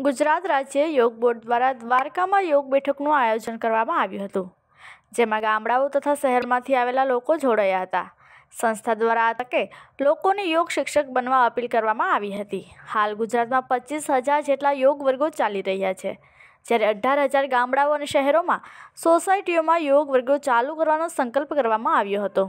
ગુજરાત રાજ્ય યોગ બોર્ડ દ્વારા દ્વારકામાં યોગ બેઠકનું આયોજન કરવામાં આવ્યું હતું જેમાં ગામડાઓ તથા શહેરમાંથી આવેલા લોકો જોડાયા હતા સંસ્થા દ્વારા આ તકે લોકોને યોગ શિક્ષક બનવા અપીલ કરવામાં આવી હતી હાલ ગુજરાતમાં પચીસ હજાર જેટલા યોગ વર્ગો ચાલી રહ્યા છે જ્યારે અઢાર હજાર ગામડાઓ અને શહેરોમાં સોસાયટીઓમાં યોગ વર્ગો ચાલુ કરવાનો સંકલ્પ કરવામાં આવ્યો હતો